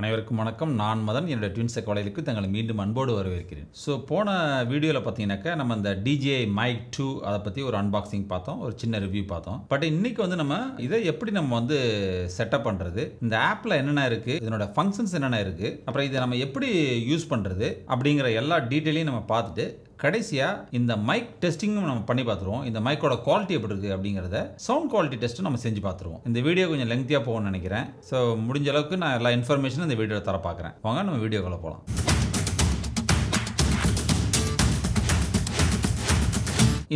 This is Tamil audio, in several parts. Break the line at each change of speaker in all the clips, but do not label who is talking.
அனைவருக்கும் வணக்கம் நான் மதன் என்னுடைய ட்வின் செக் தங்களை மீண்டும் அன்போடு வரவேற்கிறேன் ஸோ போன வீடியோவில் பார்த்தீங்கன்னாக்கா நம்ம இந்த டிஜே மைக் டூ அதை பற்றி ஒரு அன்பாக்சிங் பார்த்தோம் ஒரு சின்ன ரிவ்யூ பார்த்தோம் பட் இன்றைக்கி வந்து நம்ம இதை எப்படி நம்ம வந்து செட்டப் பண்ணுறது இந்த ஆப்பில் என்னென்ன இருக்குது இதனோட ஃபங்க்ஷன்ஸ் என்னென்ன இருக்குது அப்புறம் இதை நம்ம எப்படி யூஸ் பண்ணுறது அப்படிங்கிற எல்லா டீட்டெயிலையும் நம்ம பார்த்துட்டு கடைசியாக இந்த மைக் டெஸ்டிங்கும் நம்ம பண்ணி பார்த்துருவோம் இந்த மைக்கோட குவாலிட்டி எப்படி இருக்குது அப்படிங்கிறத சவுண்ட் குவாலிட்டி டெஸ்ட்டும் நம்ம செஞ்சு பார்த்துருவோம் இந்த வீடியோ கொஞ்சம் லெங்க்த்தியாக போகணும்னு நினைக்கிறேன் ஸோ முடிஞ்ச அளவுக்கு நான் எல்லா இன்ஃபர்மேஷனும் இந்த வீடியோவில் தர பார்க்குறேன் வாங்க நம்ம வீடியோக்குள்ளே போகலாம்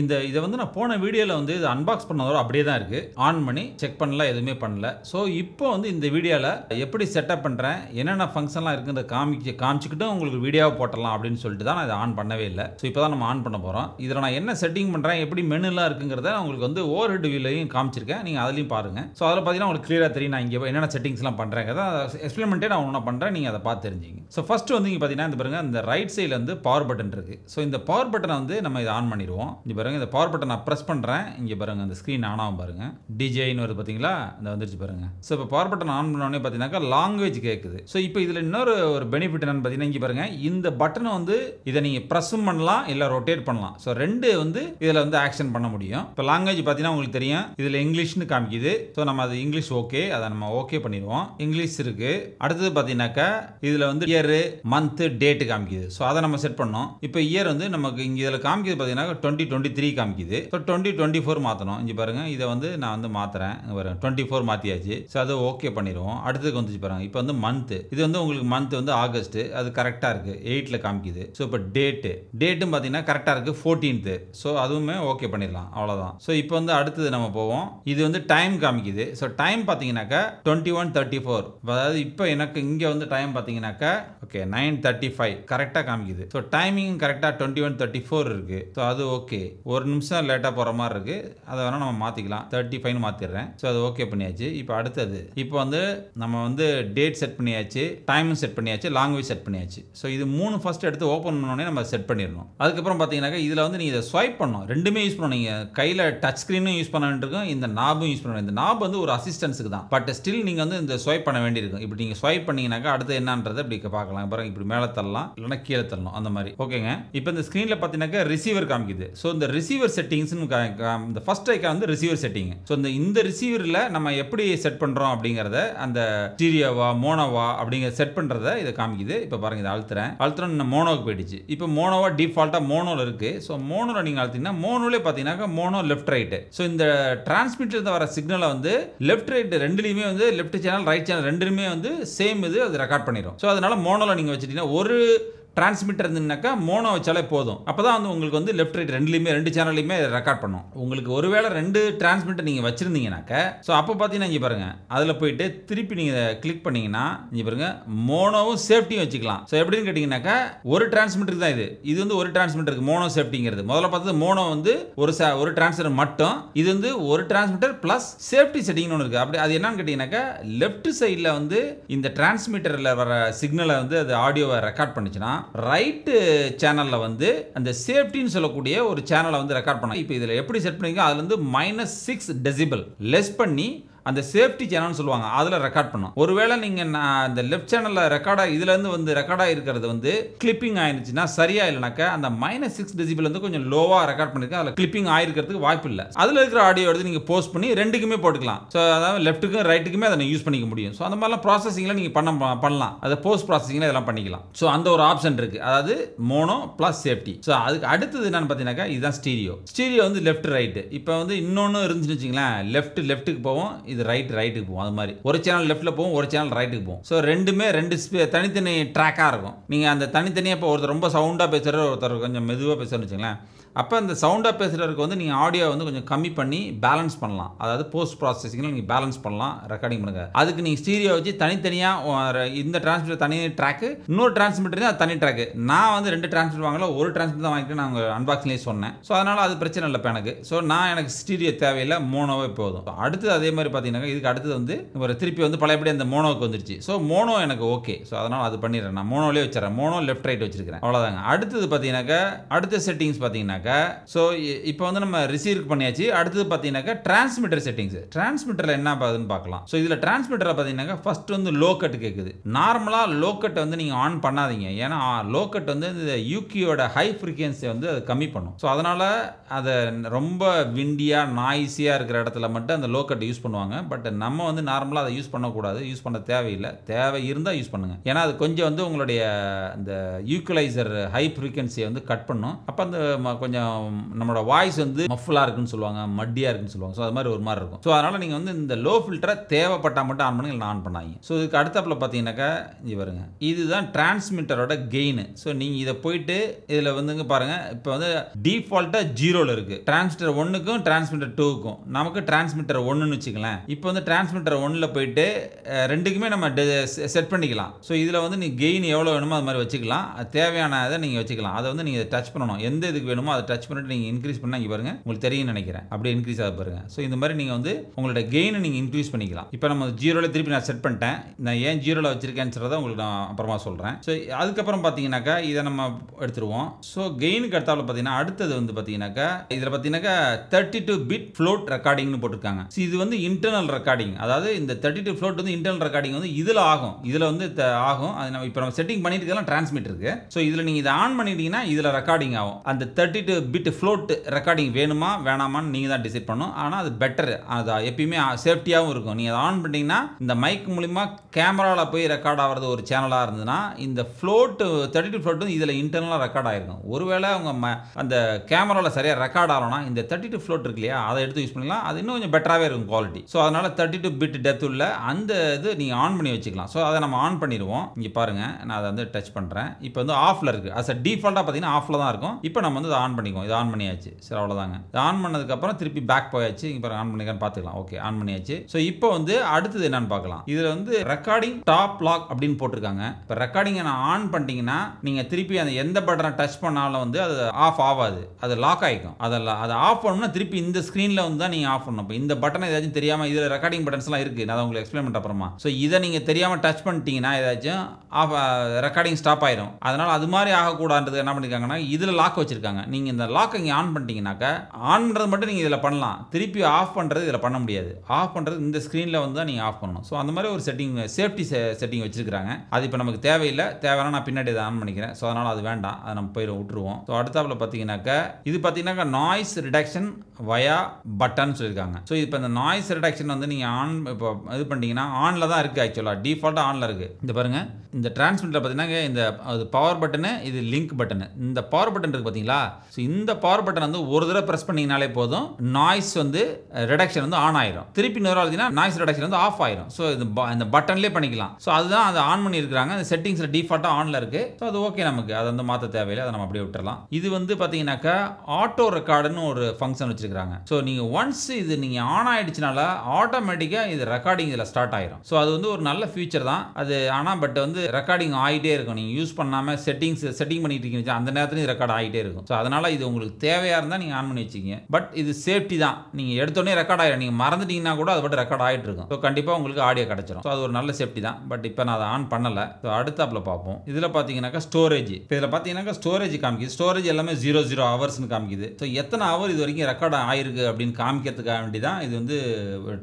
இந்த இதை வந்து நான் போன வீடியோவில் வந்து இது அன்பாக்ஸ் பண்ணதோட அப்படியே தான் இருக்குது ஆன் பண்ணி செக் பண்ணல எதுவுமே பண்ணல ஸோ இப்போ வந்து இந்த வீடியோவில் எப்படி செட்டப் பண்ணுறேன் என்னென்ன ஃபங்க்ஷன்லாம் இருக்குன்ற காமிக்க காமிச்சிக்கிட்டு உங்களுக்கு வீடியோவை போட்டலாம் அப்படின்னு சொல்லிட்டு தான் நான் இதை ஆன் பண்ணவே இல்லை ஸோ இப்போ தான் நம்ம ஆன் பண்ண போகிறோம் இதில் நான் என்ன செட்டிங் பண்ணுறேன் எப்படி மெனுலாம் இருக்குங்கிறத உங்களுக்கு வந்து ஓவர் ஹெட் வியூலையும் காமிச்சிருக்கேன் நீங்கள் அதுலேயும் பாருங்கள் ஸோ அதில் பார்த்தீங்கன்னா உங்களுக்கு க்ளியராக தெரியும் நான் இங்கே என்னென்ன செட்டிங்ஸ்லாம் பண்ணுறேங்கிறத எக்ஸ்பிளிமெண்ட்டே நான் ஒன்று பண்ணுறேன் நீங்கள் அதை பார்த்து தெரிஞ்சுங்க ஸோ ஃபஸ்ட்டு வந்து இங்கே பார்த்தீங்கன்னா இந்த பாருங்கள் இந்த ரைட் சைடில் வந்து பவர் பட்டன் இருக்குது ஸோ இந்த பவர் பட்டனை வந்து நம்ம இதை ஆன் பண்ணிடுவோம் இப்போ பாருங்கள் இந்த பவர் பட்டன் நான் ப்ரெஸ் பண்ணுறேன் இங்கே பாருங்கள் அந்த ஸ்க்ரீன் ஆன் ஆகும் பாருங்கள் டிஜேன்னு வருது பார்த்தீங்களா இந்த வந்துருச்சு பாருங்கள் ஸோ இப்போ பவர் பட்டன் ஆன் பண்ணோடனே பார்த்தீங்கன்னாக்கா லாங்குவேஜ் கேட்குது ஸோ இப்போ இதில் இன்னொரு ஒரு பெனிஃபிட் என்னன்னு பார்த்தீங்கன்னா இங்கே பாருங்கள் இந்த பட்டனை வந்து இதை நீங்கள் ப்ரெஸ்ஸும் பண்ணலாம் இல்லை ரொட்டேட் பண்ணலாம் ஸோ ரெண்டு வந்து இதில் வந்து ஆக்ஷன் பண்ண முடியும் இப்போ லாங்குவேஜ் பார்த்தீங்கன்னா உங்களுக்கு தெரியும் இதில் இங்கிலீஷ்னு காமிக்குது ஸோ நம்ம அது இங்கிலீஷ் ஓகே அதை நம்ம ஓகே பண்ணிடுவோம் இங்கிலீஷ் இருக்குது அடுத்தது பார்த்தீங்கன்னாக்கா இதில் வந்து இயரு மந்த்து டேட்டு காமிக்குது ஸோ அதை நம்ம செட் பண்ணோம் இப்போ இயர் வந்து நமக்கு இங்கே இதில் காமிக்கிறது பார்த்தீங்கன்னா டுவெண்ட்டி த்ரீ காமிக்குது ஸோ டுவெண்ட்டி டுவெண்ட்டி ஃபோர் மாற்றணும் இங்கே பாருங்கள் இதை வந்து நான் வந்து மாற்றுறேன் பாருங்கள் டுவெண்ட்டி ஃபோர் மாற்றியாச்சு ஸோ அதை ஓகே பண்ணிடுவோம் அடுத்ததுக்கு வந்துச்சு பாருங்கள் இப்போ வந்து மந்த்து இது வந்து உங்களுக்கு மந்த் வந்து ஆகஸ்ட் அது கரெக்டாக இருக்குது எயிட்டில் காமிக்குது ஸோ இப்போ டேட்டு டேட்டும் பார்த்தீங்கன்னா கரெக்டாக இருக்குது ஃபோர்டீன்த்து ஸோ அதுவுமே ஓகே பண்ணிடலாம் அவ்வளோதான் ஸோ இப்போ வந்து அடுத்தது நம்ம போவோம் இது வந்து டைம் காமிக்குது ஸோ டைம் பார்த்தீங்கன்னாக்கா டுவெண்ட்டி ஒன் தேர்ட்டி ஃபோர் அதாவது இப்போ எனக்கு இங்கே வந்து டைம் பார்த்தீங்கன்னாக்கா ஓகே நைன் தேர்ட்டி ஃபைவ் கரெக்டாக காமிக்குது ஸோ டைமிங் கரெக்டாக டுவெண்ட்டி ஒன் தேர்ட்டி ஃபோர் இருக்குது ஸோ அது ஓகே ஒரு நிமிஷம் லேட்டாக போகிற மாதிரி இருக்குது அதை வேணால் நம்ம மாற்றிக்கலாம் தேர்ட்டி ஃபைவ் மாற்றிடுறேன் ஸோ அது ஓகே பண்ணியாச்சு இப்போ அடுத்தது இப்போ வந்து நம்ம வந்து டேட் செட் பண்ணியாச்சு டைமும் செட் பண்ணியாச்சு லாங்குவேஜ் செட் பண்ணியாச்சு ஸோ இது மூணு ஃபஸ்ட் எடுத்து ஓப்பன் பண்ணோடனே நம்ம செட் பண்ணிடணும் அதுக்கப்புறம் பார்த்தீங்கன்னாக்கா இதில் வந்து நீங்கள் இதை ஸ்வைப் பண்ணணும் ரெண்டுமே யூஸ் பண்ணணும் நீங்கள் கையில் டச் ஸ்க்ரீனும் யூஸ் பண்ண வேண்டியிருக்கும் இந்த நாபும் யூஸ் பண்ணணும் இந்த நாப் வந்து ஒரு அசிஸ்டன்ஸுக்கு தான் பட் ஸ்டில் நீங்கள் வந்து இந்த ஸ்வைப் பண்ண வேண்டியிருக்கும் இப்படி நீங்கள் ஸ்வைப் பண்ணீங்கன்னாக்கா அடுத்து என்னன்றதை இப்படி பார்க்கலாம் பாருங்க இப்படி மேலே தள்ளலாம் இல்லைன்னா கீழே தள்ளணும் அந்த மாதிரி ஓகேங்க இப்போ இந்த ஸ்க்ரீனில் பார்த்தீங்கன்னாக்கா ரிசீவர் காமிக்குது ஸோ இந்த ரிசீவர் செட்டிங்ஸ்னு இந்த ஃபர்ஸ்ட் ஐக்கா வந்து ரிசீவர் செட்டிங் ஸோ இந்த இந்த ரிசீவரில் நம்ம எப்படி செட் பண்ணுறோம் அப்படிங்கிறத அந்த ஸ்டீரியோவா மோனோவா அப்படிங்கிற செட் பண்ணுறத இதை காமிக்குது இப்போ பாருங்க இதை அழுத்துறேன் அழுத்துறோம் இன்னும் மோனோவுக்கு போயிடுச்சு இப்போ மோனோவா டிஃபால்ட்டாக மோனோவில் இருக்குது ஸோ மோனோவில் நீங்கள் அழுத்திங்கன்னா மோனோலே பார்த்தீங்கன்னா மோனோ லெஃப்ட் ரைட்டு ஸோ இந்த டிரான்ஸ்மிட்டர் வர சிக்னலை வந்து லெஃப்ட் ரைட்டு ரெண்டுலேயுமே வந்து லெஃப்ட் சேனல் ரைட் சேனல் ரெண்டுமே வந்து சேம் இது அது ரெக்கார்ட் பண்ணிடும் ஸோ அதனால் மோனோவில் நீங்கள் வச்சுட்டீங்கன்னா ஒரு டிரான்ஸ்மிட்டர் இருந்துனாக்கா மோனோ வச்சாலே போதும் அப்போ தான் வந்து உங்களுக்கு வந்து லெஃப்ட் ரைட் ரெண்டுலேயுமே ரெண்டு சேனல்லையுமே ரெக்கார்ட் பண்ணும் உங்களுக்கு ஒருவேளை ரெண்டு டிரான்ஸ்மிட்டர் நீங்கள் வச்சுருந்தீங்கனாக்க ஸோ அப்போ பார்த்தீங்கன்னா இங்கே பாருங்கள் அதில் போயிட்டு திருப்பி நீங்கள் கிளிக் பண்ணிங்கன்னா இங்கே பாருங்கள் மோனோவும் சேஃப்டியும் வச்சுக்கலாம் ஸோ எப்படின்னு கேட்டிங்கனாக்கா ஒரு டிரான்ஸ்மிட்டர் தான் இது இது வந்து ஒரு டிரான்ஸ்மிட்டருக்கு மோனோ சேஃப்டிங்கிறது முதல்ல பார்த்தது மோனோ வந்து ஒரு ஒரு டிரான்ஸ்மிட்டர் மட்டும் இது வந்து ஒரு டிரான்ஸ்மிட்டர் ப்ளஸ் சேஃப்டி செட்டிங்னு ஒன்று இருக்குது அப்படி அது என்னன்னு கேட்டிங்கனாக்கா லெஃப்ட் சைடில் வந்து இந்த டிரான்ஸ்மிட்டரில் வர சிக்னலை வந்து அது ஆடியோவை ரெக்கார்ட் பண்ணிச்சுன்னா ரைட்டு சேனலில் வந்து அந்த சேஃப்டின்னு சொல்லக்கூடிய ஒரு சேனலை வந்து ரெக்கார்ட் பண்ணாங்க இப்போ இதில் எப்படி செட் பண்ணிங்க அதுலேருந்து மைனஸ் சிக்ஸ் டெசிபிள் லெஸ் பண்ணி அந்த சேஃப்டி சேனல்னு சொல்லுவாங்க அதில் ரெக்கார்ட் பண்ணும் ஒருவேளை நீங்கள் நான் அந்த லெஃப்ட் சேனலில் ரெக்கார்டாக இதுலேருந்து வந்து ரெக்கார்டாக இருக்கிறது வந்து கிளிப்பிங் ஆயிருச்சுன்னா சரியா இல்லைனாக்கா அந்த மைனஸ் சிக்ஸ் டெசிபிள் வந்து கொஞ்சம் லோவாக ரெக்கார்ட் பண்ணியிருக்கேன் அதில் கிளிப்பிங் ஆயிருக்கிறதுக்கு வாய்ப்பு இல்லை அதில் இருக்கிற ஆடியோ எடுத்து நீங்கள் போஸ்ட் பண்ணி ரெண்டுக்குமே போட்டுக்கலாம் ஸோ அதாவது லெஃப்ட்டுக்கும் ரைட்டுக்குமே அதை யூஸ் பண்ணிக்க முடியும் ஸோ அந்த மாதிரிலாம் ப்ராசஸிங்கில் நீங்கள் பண்ண பண்ணலாம் அதை போஸ்ட் ப்ராசஸிங்கில் இதெல்லாம் பண்ணிக்கலாம் ஸோ அந்த ஒரு ஆப்ஷன் இருக்குது அதாவது மோனோ ப்ளஸ் சேஃப்டி ஸோ அதுக்கு அடுத்தது என்னென்னு பார்த்தீங்கன்னாக்கா இதுதான் ஸ்டீரியோ ஸ்டீரியோ வந்து லெஃப்ட் ரைட்டு இப்போ வந்து இன்னொன்று இருந்துச்சுன்னு வச்சுங்களேன் லெஃப்ட் லெஃப்ட்டுக்கு போவோம் இது ரைட் ரைட்டுக்கு போகும் அது மாதிரி ஒரு சேனல் லெஃப்ட்டில் போகும் ஒரு சேனல் ரைட்டுக்கு போகும் ஸோ ரெண்டுமே ரெண்டு தனித்தனி ட்ராக்காக இருக்கும் நீங்கள் அந்த தனித்தனியாக இப்போ ஒருத்தர் ரொம்ப சவுண்டாக பேசுகிற ஒருத்தர் கொஞ்சம் மெதுவாக பேசுகிறேன்னு வச்சுங்களேன் அப்போ அந்த சவுண்டாக பேசுகிறவருக்கு வந்து நீங்கள் ஆடியோ வந்து கொஞ்சம் கம்மி பண்ணி பேலன்ஸ் பண்ணலாம் அதாவது போஸ்ட் ப்ராசஸிங்கில் நீங்கள் பேலன்ஸ் பண்ணலாம் ரெக்கார்டிங் பண்ணுங்கள் அதுக்கு நீங்கள் ஸ்டீரியோ வச்சு தனித்தனியாக இந்த டிரான்ஸ்மிட்டர் தனி ட்ராக்கு இன்னொரு டிரான்ஸ்மிட்டர் அது தனி ட்ராக்கு நான் வந்து ரெண்டு டிரான்ஸ்மிட்டர் வாங்கல ஒரு டிரான்ஸ்மிட்டர் தான் வாங்கிட்டு நான் உங்கள் அன்பாக்சிங்லேயே சொன்னேன் ஸோ அதனால் அது பிரச்சனை இல்லை எனக்கு ஸோ நான் எனக்கு ஸ்டீரியோ தேவையில்லை மோனோவே போதும் அடுத்து அதே மாதிரி பார்த்தீங்கன்னா இதுக்கு அடுத்தது வந்து ஒரு திருப்பி வந்து பழையபடி அந்த மோனோவுக்கு வந்துருச்சு ஸோ மோனோ எனக்கு ஓகே ஸோ அதனால் அது பண்ணிடுறேன் நான் மோனோலேயே வச்சிடறேன் மோனோ லெஃப்ட் ரைட் வச்சிருக்கிறேன் அவ்வளோதாங்க அடுத்தது பார்த்தீங்கன்னாக்கா அடுத்த செட்டிங்ஸ் பார்த்தீங்கன்னா பார்த்தீங்கன்னாக்கா ஸோ இப்போ வந்து நம்ம ரிசீவ் பண்ணியாச்சு அடுத்தது பார்த்தீங்கன்னாக்கா டிரான்ஸ்மிட்டர் செட்டிங்ஸ் டிரான்ஸ்மிட்டரில் என்ன பார்க்குதுன்னு பார்க்கலாம் ஸோ இதில் டிரான்ஸ்மிட்டரில் பார்த்தீங்கன்னாக்கா ஃபஸ்ட்டு வந்து லோக்கட் கேட்குது நார்மலாக லோ வந்து நீங்கள் ஆன் பண்ணாதீங்க ஏன்னா லோக்கட் வந்து இந்த யூகியோட ஹை ஃப்ரீக்வன்சி வந்து அது கம்மி பண்ணும் ஸோ அதனால் அதை ரொம்ப விண்டியாக நாய்ஸியாக இருக்கிற இடத்துல மட்டும் அந்த லோ யூஸ் பண்ணுவாங்க பட் நம்ம வந்து நார்மலாக அதை யூஸ் பண்ணக்கூடாது யூஸ் பண்ண தேவையில்லை தேவை இருந்தால் யூஸ் பண்ணுங்கள் ஏன்னா அது கொஞ்சம் வந்து உங்களுடைய அந்த ஈக்குவலைசர் ஹை ஃப்ரீக்வன்சியை வந்து கட் பண்ணும் அப்போ அந்த கொஞ்சம் கொஞ்சம் நம்மளோட வாய்ஸ் வந்து மஃபுலாக இருக்குன்னு சொல்லுவாங்க மட்டியாக இருக்குன்னு சொல்லுவாங்க ஸோ அது மாதிரி ஒரு மாதிரி இருக்கும் ஸோ அதனால் நீங்கள் வந்து இந்த லோ ஃபில்டரை தேவைப்பட்டால் மட்டும் ஆன் பண்ணுங்க இல்லை ஆன் பண்ணாங்க ஸோ இதுக்கு அடுத்தப்பில் பார்த்தீங்கன்னாக்கா இங்கே பாருங்கள் இதுதான் டிரான்ஸ்மிட்டரோட கெயின் ஸோ நீங்கள் இதை போயிட்டு இதில் வந்துங்க பாருங்கள் இப்போ வந்து டிஃபால்ட்டாக ஜீரோவில் இருக்குது டிரான்ஸ்மிட்டர் ஒன்றுக்கும் டிரான்ஸ்மிட்டர் டூக்கும் நமக்கு டிரான்ஸ்மிட்டர் ஒன்றுன்னு வச்சுக்கலேன் இப்போ வந்து டிரான்ஸ்மிட்டர் ஒன்றில் போயிட்டு ரெண்டுக்குமே நம்ம செட் பண்ணிக்கலாம் ஸோ இதில் வந்து நீங்கள் கெயின் எவ்வளோ வேணுமோ அது மாதிரி வச்சுக்கலாம் தேவையான இதை நீங்கள் வச்சுக்கலாம் அதை வந்து நீங்கள் டச் பண்ணணும் எந்த இதுக்கு வேணுமோ அதை டச் பண்ணிட்டு நீங்கள் இன்க்ரீஸ் பண்ணால் இங்கே பாருங்கள் உங்களுக்கு தெரியும்னு நினைக்கிறேன் அப்படியே இன்க்ரீஸ் ஆக பாருங்கள் ஸோ இந்த மாதிரி நீங்கள் வந்து உங்களோட கெயினை நீங்கள் இன்க்ரீஸ் பண்ணிக்கலாம் இப்போ நம்ம ஜீரோவில் திருப்பி நான் செட் பண்ணிட்டேன் நான் ஏன் ஜீரோவில் வச்சிருக்கேன்னு உங்களுக்கு நான் அப்புறமா சொல்கிறேன் ஸோ அதுக்கப்புறம் பார்த்தீங்கன்னாக்கா இதை நம்ம எடுத்துருவோம் ஸோ கெயினுக்கு அடுத்தாவில் பார்த்தீங்கன்னா அடுத்தது வந்து பார்த்தீங்கன்னாக்கா இதில் பார்த்தீங்கன்னாக்கா தேர்ட்டி டூ பிட் ஃப்ளோட் ரெக்கார்டிங்னு போட்டிருக்காங்க ஸோ இது வந்து இன்டர்னல் ரெக்கார்டிங் அதாவது இந்த தேர்ட்டி டூ ஃப்ளோட் வந்து இன்டர்னல் ரெக்கார்டிங் வந்து இதில் ஆகும் இதில் வந்து ஆகும் அது நம்ம இப்போ நம்ம செட்டிங் பண்ணிட்டு டிரான்ஸ்மிட் இருக்குது ஸோ இதில் நீங்கள் இதை ஆன் பண்ணிட்டீங்கன்னா இதில் ரெக்கார்டிங் ஆகும் அந்த தேர்ட்டி டூ உங்களுக்கு பிட் ஃப்ளோட் ரெக்கார்டிங் வேணுமா வேணாமான்னு நீங்கள் தான் டிசைட் பண்ணும் ஆனால் அது பெட்டர் அது எப்பயுமே சேஃப்டியாகவும் இருக்கும் நீங்கள் அதை ஆன் பண்ணிட்டீங்கன்னா இந்த மைக் மூலிமா கேமராவில் போய் ரெக்கார்ட் ஆகிறது ஒரு சேனலாக இருந்ததுன்னா இந்த ஃப்ளோட்டு தேர்ட்டி டூ ஃப்ளோட்டும் இதில் இன்டர்னலாக ரெக்கார்ட் ஆகிருக்கும் ஒருவேளை அவங்க ம அந்த கேமராவில் சரியாக ரெக்கார்ட் ஆகணும்னா இந்த தேர்ட்டி டூ ஃப்ளோட் இருக்கு இல்லையா அதை எடுத்து யூஸ் பண்ணிக்கலாம் அது இன்னும் கொஞ்சம் பெட்டராகவே இருக்கும் குவாலிட்டி ஸோ அதனால் தேர்ட்டி டூ பிட் டெத் உள்ள அந்த இது நீங்கள் ஆன் பண்ணி வச்சுக்கலாம் ஸோ அதை நம்ம ஆன் பண்ணிடுவோம் இங்கே பாருங்கள் நான் அதை வந்து டச் பண்ணுறேன் இப்போ வந்து ஆஃபில் இருக்குது அஸ் அ டிஃபால்ட்டாக பார்த்தீங்கன்னா ஆஃபில் தான் இருக்கும் இப்போ நம்ம வந்து அதை ஆன் ஆன் பண்ணிக்குவோம் இது ஆன் பண்ணியாச்சு சரி அவ்வளோதாங்க இது ஆன் பண்ணதுக்கப்புறம் திருப்பி பேக் போயாச்சு இப்போ ஆன் பண்ணிக்கான்னு பார்த்துக்கலாம் ஓகே ஆன் பண்ணியாச்சு ஸோ இப்போ வந்து அடுத்தது என்னன்னு பார்க்கலாம் இதில் வந்து ரெக்கார்டிங் டாப் லாக் அப்படின்னு போட்டிருக்காங்க இப்போ ரெக்கார்டிங்கை நான் ஆன் பண்ணிட்டீங்கன்னா நீங்கள் திருப்பி அந்த எந்த பட்டனை டச் பண்ணாலும் வந்து அது ஆஃப் ஆகாது அது லாக் ஆகிக்கும் அதெல்லாம் அதை ஆஃப் பண்ணணும்னா திருப்பி இந்த ஸ்க்ரீனில் வந்து தான் நீங்கள் ஆஃப் பண்ணணும் இப்போ இந்த பட்டனை ஏதாச்சும் தெரியாமல் இதில் ரெக்கார்டிங் பட்டன்ஸ்லாம் இருக்குது நான் உங்களுக்கு எக்ஸ்பிளைன் பண்ணுற அப்புறமா ஸோ இதை நீங்கள் தெரியாமல் டச் பண்ணிட்டீங்கன்னா ஏதாச்சும் ஆஃப் ரெக்கார்டிங் ஸ்டாப் ஆயிடும் அதனால் அது மாதிரி ஆகக்கூடாதுன்றது என்ன பண்ணியிருக்காங்கன்னா இதில் லாக் வச்சிருக்காங்க நீங்கள் நீங்கள் இந்த லாக்கை இங்கே ஆன் பண்ணிட்டீங்கனாக்கா ஆன் பண்ணுறது மட்டும் நீங்கள் இதில் பண்ணலாம் திருப்பி ஆஃப் பண்ணுறது இதில் பண்ண முடியாது ஆஃப் பண்ணுறது இந்த ஸ்க்ரீனில் வந்து தான் நீங்கள் ஆஃப் பண்ணணும் ஸோ அந்த மாதிரி ஒரு செட்டிங் சேஃப்டி செட்டிங் வச்சிருக்காங்க அது இப்போ நமக்கு தேவையில்லை தேவைன்னா நான் பின்னாடி இதை ஆன் பண்ணிக்கிறேன் ஸோ அதனால் அது வேண்டாம் அதை நம்ம போயிட விட்டுருவோம் ஸோ அடுத்தாப்பில் பார்த்தீங்கன்னாக்கா இது பார்த்தீங்கன்னாக்கா நாய்ஸ் ரிடக்ஷன் வயா பட்டன் சொல்லியிருக்காங்க ஸோ இப்போ இந்த நாய்ஸ் ரிடக்ஷன் வந்து நீங்கள் ஆன் இப்போ இது பண்ணிட்டீங்கன்னா ஆனில் தான் இருக்குது ஆக்சுவலாக டிஃபால்ட்டாக ஆனில் இருக்குது இந்த பாருங்கள் இந்த டிரான்ஸ்மிட்டர் பார்த்தீங்கன்னா இந்த அது பவர் பட்டனு இது லிங்க் பட்டனு இந்த பவர் பட்டன் இருக்குது பார்த்தீங்களா ஸோ இந்த பவர் பட்டன் வந்து ஒரு தடவை ப்ரெஸ் பண்ணிங்கனாலே போதும் நாய்ஸ் வந்து ரிடக்ஷன் வந்து ஆன் ஆயிரும் திருப்பி நூறாவதுனா நாய்ஸ் ரிடக்ஷன் வந்து ஆஃப் ஆயிரும் ஸோ இது இந்த பட்டன்லேயே பண்ணிக்கலாம் ஸோ அதுதான் அதை ஆன் பண்ணியிருக்காங்க அந்த செட்டிங்ஸில் டிஃபால்ட்டாக ஆனில் இருக்குது ஸோ அது ஓகே நமக்கு அதை வந்து மாற்ற தேவையில்லை அதை நம்ம அப்படியே விட்டுறலாம் இது வந்து பார்த்தீங்கன்னாக்கா ஆட்டோ ரெக்கார்டுன்னு ஒரு ஃபங்க்ஷன் வச்சுருக்காங்க ஸோ நீங்கள் ஒன்ஸ் இது நீங்கள் ஆன் ஆகிடுச்சினால ஆட்டோமேட்டிக்காக இது ரெக்கார்டிங் இதில் ஸ்டார்ட் ஆயிரும் ஸோ அது வந்து ஒரு நல்ல ஃபியூச்சர் தான் அது ஆனால் பட் வந்து ரெக்கார்டிங் ஆகிட்டே இருக்கும் நீங்கள் யூஸ் பண்ணாமல் செட்டிங்ஸ் செட்டிங் பண்ணிட்டு இருக்கீங்க அந்த நேரத்துலையும் ரெக்கார்ட் ஆகிட்டே இருக்கும் ஸோ அதனால் அதனால் இது உங்களுக்கு தேவையாக இருந்தால் நீங்கள் ஆன் பண்ணி வச்சுக்கிங்க பட் இது சேஃப்டி தான் நீங்கள் எடுத்தோடனே ரெக்கார்ட் ஆகிடும் நீங்கள் மறந்துட்டீங்கன்னா கூட அது பட்டு ரெக்கார்ட் ஆகிட்டு இருக்கும் ஸோ கண்டிப்பாக உங்களுக்கு ஆடியோ கிடச்சிரும் ஸோ அது ஒரு நல்ல சேஃப்டி தான் பட் இப்போ நான் அதை ஆன் பண்ணலை ஸோ அடுத்த அப்பில் பார்ப்போம் இதில் பார்த்தீங்கன்னாக்கா ஸ்டோரேஜ் இப்போ இதில் பார்த்தீங்கன்னாக்கா ஸ்டோரேஜ் காமிக்குது ஸ்டோரேஜ் எல்லாமே ஜீரோ ஜீரோ ஹவர்ஸ்னு காமிக்குது ஸோ எத்தனை ஹவர் இது வரைக்கும் ரெக்கார்ட் ஆயிருக்கு அப்படின்னு காமிக்கிறதுக்காக வேண்டி தான் இது வந்து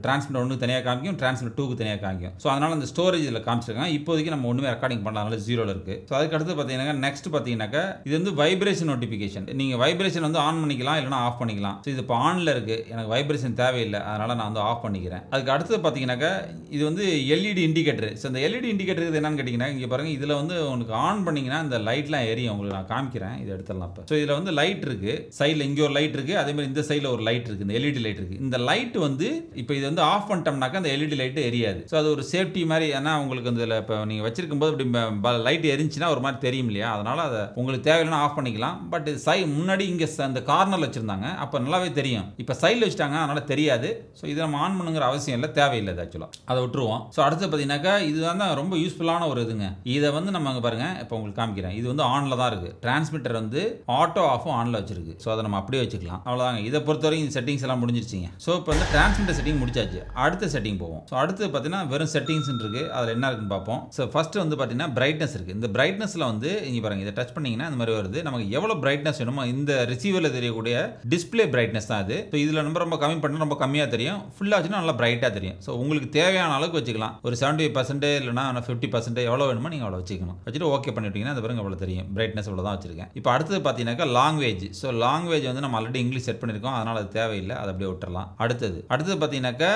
ட்ரான்ஸ்மிட் ஒன்று தனியாக காமிக்கும் ட்ரான்ஸ்மிட் டூக்கு தனியாக காமிக்கும் ஸோ அதனால் அந்த ஸ்டோரேஜ் இதில் காமிச்சிருக்காங்க இப்போதைக்கு நம்ம ஒன்றுமே ரெக்கார்டிங் பண்ணலாம் அதனால ஜீரோவில் இருக்குது ஸோ அதுக்கடுத்து பார்த்தீங்கன்னா நெக்ஸ்ட் பார்த்தீங்கன்னாக்கா இது வந்து வைப்ரேஷன் நோட்டிஃபிகேஷன் நீங்கள் நீங்கள் வைப்ரேஷன் வந்து ஆன் பண்ணிக்கலாம் இல்லைனா ஆஃப் பண்ணிக்கலாம் ஸோ இது இப்போ ஆனில் இருக்குது எனக்கு வைப்ரேஷன் தேவையில்லை அதனால் நான் வந்து ஆஃப் பண்ணிக்கிறேன் அதுக்கு அடுத்தது பார்த்தீங்கன்னாக்கா இது வந்து எல்இடி இண்டிகேட்டர் ஸோ இந்த எல்இடி இண்டிகேட்டர் e இது என்னன்னு கேட்டிங்கன்னா இங்கே பாருங்கள் இதில் வந்து உங்களுக்கு ஆன் பண்ணிங்கன்னா இந்த லைட்லாம் எரியும் உங்களுக்கு நான் காமிக்கிறேன் இது எடுத்துடலாம் இப்போ ஸோ இதில் வந்து லைட் இருக்குது சைடில் இங்கே ஒரு லைட் இருக்குது அதேமாதிரி இந்த சைடில் ஒரு லைட் இருக்குது இந்த எல்இடி லைட் e இருக்குது இந்த லைட் வந்து இப்போ இது வந்து ஆஃப் பண்ணிட்டோம்னாக்கா அந்த எல்இடி லைட்டு e எரியாது ஸோ அது ஒரு சேஃப்டி மாதிரி ஏன்னா உங்களுக்கு இதில் இப்போ நீங்கள் வச்சிருக்கும்போது அப்படி இப்படி லைட் எரிஞ்சுன்னா ஒரு மாதிரி தெரியும் இல்லையா அதனால் அதை உங்களுக்கு தேவையில்லைன்னா ஆஃப் பண்ணிக்கலாம் பட் சை முன்னாடி இங்கே அந்த கார்னரில் வச்சுருந்தாங்க அப்போ நல்லாவே தெரியும் இப்போ சைடில் வச்சுட்டாங்க அதனால் தெரியாது ஸோ இதை நம்ம ஆன் பண்ணுங்கிற அவசியம் இல்லை தேவையில்லை அது ஆக்சுவலாக அதை விட்டுருவோம் ஸோ அடுத்து பார்த்தீங்கன்னாக்கா இதுதான் தான் ரொம்ப யூஸ்ஃபுல்லான ஒரு இதுங்க இதை வந்து நம்ம அங்கே பாருங்கள் இப்போ உங்களுக்கு காமிக்கிறேன் இது வந்து ஆனில் தான் இருக்குது டிரான்ஸ்மிட்டர் வந்து ஆட்டோ ஆஃபும் ஆனில் வச்சிருக்கு ஸோ அதை நம்ம அப்படியே வச்சுக்கலாம் அவ்வளோதாங்க இதை பொறுத்த வரைக்கும் இந்த செட்டிங்ஸ் எல்லாம் முடிஞ்சிருச்சிங்க ஸோ இப்போ வந்து டிரான்ஸ்மிட்டர் செட்டிங் முடிச்சாச்சு அடுத்த செட்டிங் போவோம் ஸோ அடுத்து பார்த்தீங்கன்னா வெறும் செட்டிங்ஸ் இருக்குது அதில் என்ன இருக்குன்னு பார்ப்போம் ஸோ ஃபஸ்ட்டு வந்து பார்த்தீங்கன்னா பிரைட்னஸ் இருக்குது இந்த பிரைட்னஸில் வந்து இங்கே பாருங்கள் இதை டச் பண்ணிங்கன்னா இந்த மாதிரி வருது நமக்கு எவ்வளோ பிரைட்னஸ் வேணுமோ இந்த ரிசீவரில் தெரியக்கூடிய டிஸ்பிளே பிரைட்னஸ் தான் அது ஸோ இதில் நம்ம ரொம்ப கம்மி பண்ணால் ரொம்ப கம்மியாக தெரியும் ஃபுல்லாச்சுன்னா நல்லா பிரைட்டாக தெரியும் ஸோ உங்களுக்கு தேவையான அளவுக்கு வச்சுக்கலாம் ஒரு செவன்ட்டி ஃபைவ் பர்சன்டே இல்லைனா ஃபிஃப்டி பர்சன்டே எவ்வளோ வேணுமோ நீங்கள் அவ்வளோ வச்சுக்கணும் வச்சுட்டு ஓகே பண்ணிட்டீங்கன்னா அது பிறகு அவ்வளோ தெரியும் பிரைட்னஸ் அவ்வளோ தான் வச்சிருக்கேன் இப்போ அடுத்தது பார்த்தீங்கன்னாக்கா லாங்குவேஜ் ஸோ லாங்குவேஜ் வந்து நம்ம ஆல்ரெடி இங்கிலீஷ் செட் பண்ணியிருக்கோம் அதனால் அது தேவையில்லை அதை அப்படியே விட்டுறலாம் அடுத்தது அடுத்தது பார்த்தீங்கன்னாக்கா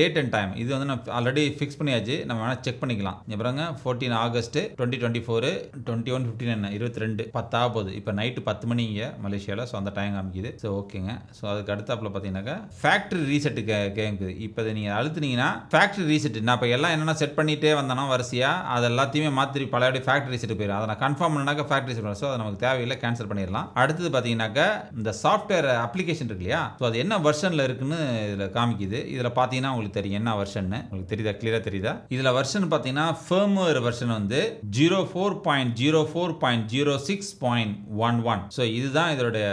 டேட் அண்ட் டைம் இது வந்து நான் ஆல்ரெடி ஃபிக்ஸ் பண்ணியாச்சு நம்ம வேணால் செக் பண்ணிக்கலாம் இங்கே பாருங்க fourteen August twenty twenty four twenty one fifty என்ன இருபத்தி ரெண்டு பத்தாக போகுது இப்போ நைட்டு பத்து மணிங்க மலேசியாவில் ஸோ அந்த டைம் காமிக்குது ஸோ ஓகேங்க ஸோ அதுக்கு அடுத்தாப்பில் பார்த்தீங்கன்னாக்கா ஃபேக்ட்ரி ரீசெட்டு கே கேங்குது இப்போ இதை நீங்கள் அழுத்துனீங்கன்னா ஃபேக்ட்ரி ரீசெட்டு நான் இப்போ எல்லாம் என்னென்ன செட் பண்ணிகிட்டே வந்தேன்னா வரிசையாக அது எல்லாத்தையுமே மாற்றி பழையபடி ஃபேக்ட்ரி ரீசெட் போயிடும் அதை நான் கன்ஃபார்ம் பண்ணாக்கா ஃபேக்ட்ரி ரீசெட் ஸோ அதை நமக்கு தேவையில்லை கேன்சல் பண்ணிடலாம் அடுத்தது பார்த்தீங்கன்னாக்கா இந்த சாஃப்ட்வேர் அப்ளிகேஷன் இருக்கு இல்லையா ஸோ அது என்ன வெர்ஷனில் இருக்குன்னு இதில் காமிக்குது இதில் பார்த்தீங்கன்னா உங்களுக்கு தெரியும் என்ன வெர்ஷன் உங்களுக்கு தெரியுதா கிளியராக தெரியுதா இதில் வெர்ஷன் பார்த்தீங்கன்னா ஃபேம்வேர் வெர்ஷன் வந்து zero four point zero four point zero six point one one so இதுதான் தான் இதோடைய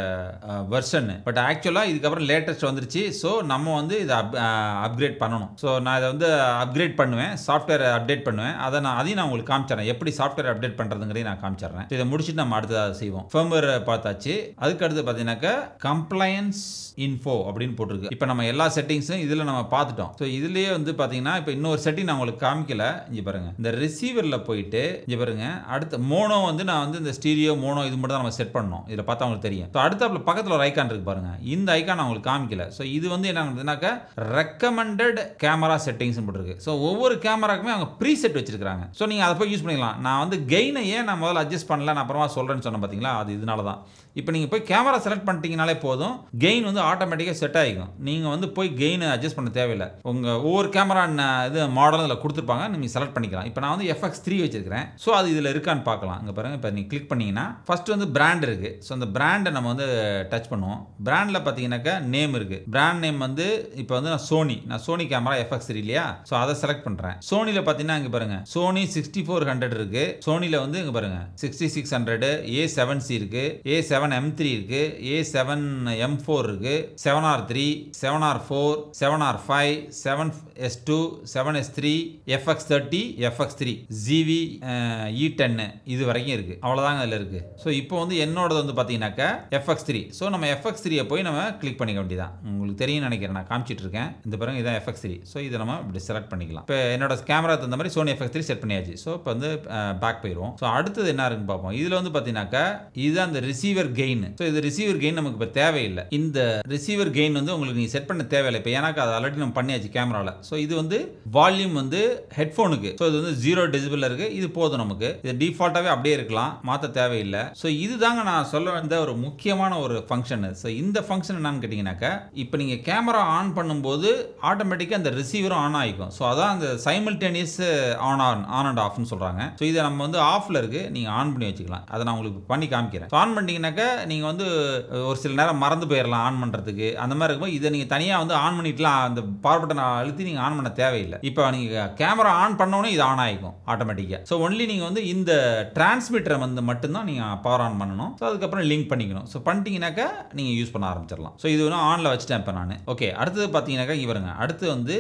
வெர்ஷன் பட் ஆக்சுவலாக இதுக்கப்புறம் லேட்டஸ்ட் வந்துருச்சு ஸோ நம்ம வந்து இதை அப் அப்கிரேட் பண்ணணும் ஸோ நான் இதை வந்து அப்கிரேட் பண்ணுவேன் சாஃப்ட்வேர் அப்டேட் பண்ணுவேன் அதை நான் அதையும் நான் உங்களுக்கு காமிச்சிடறேன் எப்படி சாஃப்ட்வேர் அப்டேட் பண்ணுறதுங்கிறதையும் நான் காமிச்சிடறேன் இதை முடிச்சுட்டு நம்ம அடுத்ததாக செய்வோம் ஃபேம்வேர் பார்த்தாச்சு அதுக்கு அடுத்து பார்த்தீங்கன்னாக்கா கம்ப்ளையன்ஸ் இன்ஃபோ அப்படின்னு போட்டிருக்கு இப்போ நம்ம எல்லா செட்டிங்ஸும் இதில் நம்ம பார்த்துட்டோம் ஸோ இதுலேயே வந்து பார்த்தீங்கன்னா இப்போ இன்னொரு செட்டிங் நான் உங்களுக்கு காமிக்கல இங்கே பாருங்கள் இந்த ரிசீவரில் போயிட்டு இங்கே பாருங்கள் அடுத்து மோனோ வந்து நான் வந்து இந்த ஸ்டீரியோ மோனோ இது மட்டும் தான் நம்ம செட் பண்ணோம் இதில் பார்த்தா உங்களுக்கு தெரியும் ஸோ அடுத்தாப்புல பக்கத்தில் ஒரு ஐக்கான் இருக்கு பாருங்க இந்த ஐக்கான் அவங்களுக்கு காமிக்கல ஸோ இது வந்து என்ன ரெக்கமெண்டட் கேமரா செட்டிங்ஸ் போட்டுருக்கு ஸோ ஒவ்வொரு கேமராக்குமே அவங்க ப்ரீ செட் வச்சிருக்காங்க ஸோ நீங்கள் அதை போய் யூஸ் பண்ணிக்கலாம் நான் வந்து கெயினை ஏன் நான் முதல்ல அட்ஜஸ்ட் பண்ணல நான் அப்புறமா சொல்கிறேன்னு சொன்னேன் பார்த்தீங்களா அது இதனால தான் இப்போ நீங்கள் போய் கேமரா செலக்ட் பண்ணிட்டீங்கனாலே போதும் கெயின் வந்து ஆட்டோமேட்டிக்காக செட் ஆகிக்கும் நீங்கள் வந்து போய் கெயினை அட்ஜஸ்ட் பண்ண தேவையில்லை உங்கள் ஒவ்வொரு கேமரா இது மாடல் இதில் கொடுத்துருப்பாங்க நீங்கள் செலக்ட் பண்ணிக்கலாம் இப்போ நான் வந்து எஃப்எக்ஸ் த்ரீ வச்சிருக்கிறேன் ஸோ அது இதில் இருக்கான்னு பார்க்கலாம் இங்கே பாருங்கள் இப்போ நீங்கள் கிளிக் பண்ணிங்கன்னா ஃபஸ்ட்டு வந்து பிராண்ட் இருக்குது ஸோ அந்த பிராண்டை நம்ம வந்து டச் பண்ணுவோம் பிராண்டில் பார்த்தீங்கன்னாக்கா நேம் இருக்குது பிராண்ட் நேம் வந்து இப்போ வந்து நான் சோனி நான் சோனி கேமரா எஃப்எக்ஸ் த்ரீ இல்லையா ஸோ அதை செலக்ட் பண்ணுறேன் சோனியில் பார்த்தீங்கன்னா இங்கே பாருங்கள் சோனி சிக்ஸ்டி ஃபோர் ஹண்ட்ரட் இருக்குது சோனியில் வந்து இங்கே பாருங்கள் sixty six hundred A seven C இருக்குது ஏ செவன் செவன் எம் த்ரீ இருக்குது ஏ செவன் எம் ஃபோர் இருக்குது seven R three seven R four seven R five seven S two seven S three FX thirty FX three ZV E டென்னு இது வரைக்கும் இருக்குது அவ்வளோதாங்க அதில் இருக்குது ஸோ இப்போ வந்து என்னோடது வந்து பார்த்தீங்கன்னாக்கா எஃப்எக்ஸ் த்ரீ ஸோ நம்ம எஃப்எக்ஸ் த்ரீயை போய் நம்ம கிளிக் பண்ணிக்க வேண்டியதான் உங்களுக்கு தெரியும் நினைக்கிறேன் நான் காமிச்சிட்டு இருக்கேன் இந்த பிறகு இதான் எஃப்எக்ஸ் த்ரீ ஸோ இதை நம்ம இப்படி செலக்ட் பண்ணிக்கலாம் இப்போ என்னோட கேமரா தகுந்த மாதிரி சோனி எஃப்எக்ஸ் த்ரீ செட் பண்ணியாச்சு ஸோ இப்போ வந்து பேக் போயிடுவோம் ஸோ அடுத்தது என்ன இருக்குன்னு பார்ப்போம் இதில் வந்து பார்த்தீங்கன்னாக்கா இது அந்த ரிசீவர் கெயின் ஸோ இது ரிசீவர் கெயின் நமக்கு இப்போ தேவையில்லை இந்த ரிசீவர் கெயின் வந்து உங்களுக்கு நீங்கள் செட் பண்ண தேவையில்லை இப்போ எனக்கு அது ஆல்ரெடி நம்ம பண்ணியாச்சு கேமராவில் ஸோ இது வந்து வால்யூம் வந்து ஹெட்ஃபோனுக்கு ஸோ இது வந்து ஜீரோ டெசிபிள் இருக்குது இது போதும் நமக்கு இது டிஃபால்ட்டாகவே அப்படியே இருக்கலாம் மாற்ற தேவையில்லை ஸோ இதுதாங்க நான் சொல்ல வந்த ஒரு முக்கியமான ஒரு ஃபங்க்ஷன் ஸோ இந்த ஃபங்க்ஷன் என்னன்னு கேட்டிங்கனாக்கா இப்போ நீங்கள் கேமரா ஆன் பண்ணும்போது ஆட்டோமேட்டிக்காக அந்த ரிசீவரும் ஆன் ஆகிக்கும் ஸோ அதான் அந்த simultaneous on on on and ஆஃப்னு சொல்கிறாங்க ஸோ இதை நம்ம வந்து ஆஃபில் இருக்குது நீங்கள் ஆன் பண்ணி வச்சுக்கலாம் அதை நான் உங்களுக்கு பண்ணி காமிக்கிறேன் ஆன் பண்ணிட்டீங்கன்னாக்கா நீங்கள் வந்து ஒரு சில நேரம் மறந்து போயிடலாம் ஆன் பண்ணுறதுக்கு அந்த மாதிரி இருக்கும்போது இதை நீங்கள் தனியாக வந்து ஆன் பண்ணிட்டுலாம் அந்த பவர் பட்டனை அழுத்தி நீங்கள் ஆன் பண்ண தேவையில்லை இப்போ நீங்கள் கேமரா ஆன் பண்ணோன்னே இது ஆன் ஆகிக்கும் ஆட்டோமேட்டிக்காக ஸோ ஒன்லி நீங்கள் வந்து இந்த டிரான்ஸ்மிட்டரை வந்து மட்டும்தான் நீங்கள் பவர் ஆன் பண்ணணும் ஸோ அதுக்கப்புறம் லிங்க் பண்ணிக்கணும் ஸோ பண்ணிட்டீங்கனாக்கா நீங்கள் யூஸ் பண்ண ஆரம்பிச்சிடலாம் ஸோ இது வந்து ஆனில் வச்சுட்டேன் இப்போ நான் ஓகே அடுத்தது பார்த்தீங்கன்னாக்கா இங்கே வருங்க அடுத்து வந்து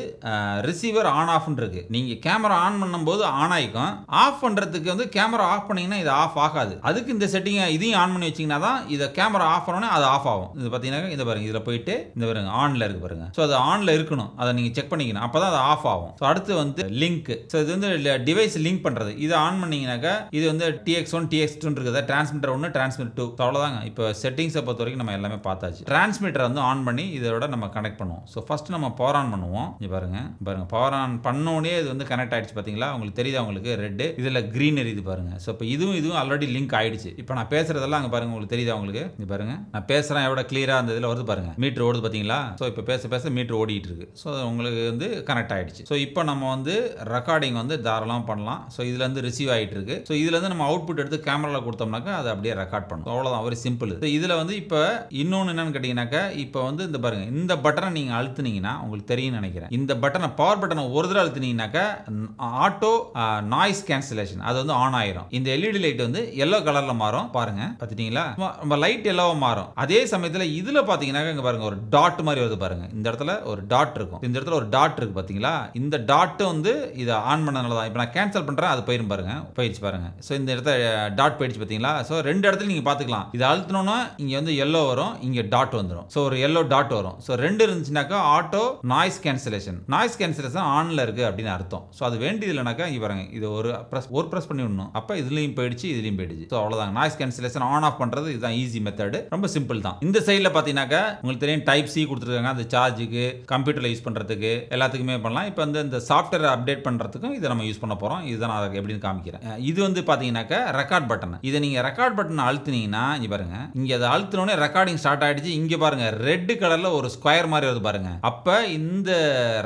ரிசீவர் ஆன் ஆஃப்னு இருக்கு நீங்கள் கேமரா ஆன் பண்ணும்போது ஆன் ஆகிக்கும் ஆஃப் பண்ணுறதுக்கு வந்து கேமரா ஆஃப் பண்ணிங்கன்னா இது ஆஃப் ஆகாது அதுக்கு இந்த செட்டிங்கை இதையும் ஆன் பண்ணி வச்சிங்கன்னா தான் இதை கேமரா ஆஃப் பண்ணோன்னே அது ஆஃப் ஆகும் இது பார்த்தீங்கன்னா இந்த பாருங்க இதில் போயிட்டு இந்த பாருங்க ஆனில் இருக்கு பாருங்க ஸோ அது ஆனில் இருக்கணும் அதை நீங்கள் செக் பண்ணிக்கணும் அப்போ தான் அது ஆஃப் ஆகும் ஸோ அடுத்து வந்து லிங்க் ஸோ இது வந்து டிவைஸ் லிங்க் பண்ணுறது இதை ஆன் பண்ணிங்கனாக்கா இது வந்து டிஎக்ஸ் ஒன் டிஎக்ஸ் டூ இருக்குது டிரான்ஸ்மிட்டர் ஒன்று டிரான்ஸ்மிட் டூ அவ்வளோதாங்க இப்போ செட்டிங்ஸை பொறுத்த வரைக்கும் நம்ம எல்லாமே பார்த்தாச்சு டிரான்ஸ்மிட்டர் வந்து ஆன் பண்ணி இதோட நம்ம கனெக்ட் பண்ணுவோம் ஸோ ஃபஸ்ட்டு நம்ம பவர் ஆன் பண்ணுவோம் இங்கே பாருங்க பாருங்க பவர் ஆன் பண்ணோடனே இது வந்து கனெக்ட் ஆகிடுச்சு பார்த்தீங்களா உங்களுக்கு தெரியுது உங்களுக்கு ரெட்டு இதில் க்ரீன் எரியுது பாருங்க ஸோ இப்போ இதுவும் இதுவும் ஆல்ரெடி லிங்க் ஆகிடுச்சு இப்போ நான் பேசுகிறதெல்லாம் அங்கே பாருங்க உங்களுக்கு தெரியுது உங்களுக்கு இது பாருங்க நான் பேசுகிறேன் எவ்வளோ கிளியரா அந்த இதில் வருது பாருங்க மீட்ரு ஓடுது பாத்தீங்களா ஸோ இப்போ பேச பேச மீட்ரு ஓடிட்டு இருக்கு ஸோ உங்களுக்கு வந்து கனெக்ட் ஆயிடுச்சு ஸோ இப்போ நம்ம வந்து ரெக்கார்டிங் வந்து தாராளமாக பண்ணலாம் ஸோ இருந்து ரிசீவ் ஆயிட்டு இருக்கு ஸோ இருந்து நம்ம அவுட்புட் எடுத்து கேமரால கொடுத்தோம்னாக்கா அதை அப்படியே ரெக்கார்ட் பண்ணும் அவ்வளவுதான் ஒரு சிம்பிள் ஸோ இதில் வந்து இப்போ இன்னொன்னு என்னன்னு கேட்டிங்கனாக்கா இப்போ வந்து இந்த பாருங்க இந்த பட்டனை நீங்கள் அழுத்துனீங்கன்னா உங்களுக்கு தெரியும்னு நினைக்கிறேன் இந்த பட்டனை பவர் பட்டனை ஒரு தடவை அழுத்துனீங்கன்னாக்கா ஆட்டோ நாய்ஸ் கேன்சலேஷன் அது வந்து ஆன் ஆயிரும் இந்த எல்இடி லைட் வந்து எல்லோ கலரில் மாறும் பாருங்க பார்த்துட்டீங்களா நம்ம லைட் எல்லாம் மாறும் அதே சமயத்தில் இதில் பார்த்தீங்கன்னா இங்கே பாருங்கள் ஒரு டாட் மாதிரி வருது பாருங்கள் இந்த இடத்துல ஒரு டாட் இருக்கும் இந்த இடத்துல ஒரு டாட் இருக்குது பார்த்தீங்களா இந்த டாட்டு வந்து இதை ஆன் பண்ணனால தான் இப்போ நான் கேன்சல் பண்ணுறேன் அது போயிரும் பாருங்கள் போயிடுச்சு பாருங்க ஸோ இந்த இடத்துல டாட் போயிடுச்சு பார்த்தீங்களா ஸோ ரெண்டு இடத்துல நீங்கள் பார்த்துக்கலாம் இது அழுத்தினோன்னா இங்கே வந்து எல்லோ வரும் இங்கே டாட் வந்துடும் ஸோ ஒரு எல்லோ டாட் வரும் ஸோ ரெண்டு இருந்துச்சுனாக்கா auto noise cancellation noise cancellation ஆனில் இருக்குது அப்படின்னு அர்த்தம் ஸோ அது வேண்டியது இல்லைனாக்கா இங்கே பாருங்கள் இது ஒரு ப்ரெஸ் ஒரு ப்ரெஸ் பண்ணி விடணும் அப்போ இதுலேயும் போயிடுச்சு இதுலேயும் போயிடுச்சு ஸோ அவ்வளோதாங்க நாய்ஸ் கேன்சலேஷன் ஆன் ஆஃப் பண்ணுறது இதுதான் ஈஸி மெத்தடு ரொம்ப சிம்பிள் தான் இந்த சைடில் பார்த்தீங்கன்னாக்க உங்களுக்கு தெரியும் டைப் சி கொடுத்துருக்காங்க அந்த சார்ஜுக்கு கம்ப்யூட்டரில் யூஸ் பண்ணுறதுக்கு எல்லாத்துக்குமே பண்ணலாம் இப்போ வந்து இந்த சாஃப்ட்வேர் அப்டேட் பண்ணுறதுக்கும் இதை நம்ம யூஸ் பண்ண போகிறோம் இதுதான் நான் எப்படின்னு காமிக்கிறேன் இது வந்து பார்த்தீங்கன்னாக்கா ரெக்கார்ட் பட்டன் இதை நீங்கள் ரெக்கார்ட் பட்டன் அழுத்தினீங்கன்னா இங்கே பாருங்க இங்கே அதை அழுத்தினோடனே ரெக்கார்டிங் ஸ்டார்ட் ஆகிடுச்சு இங்கே பாருங்க ரெட் கலரில் ஒரு ஸ்கொயர் மாதிரி வருது பாருங்க அப்போ இந்த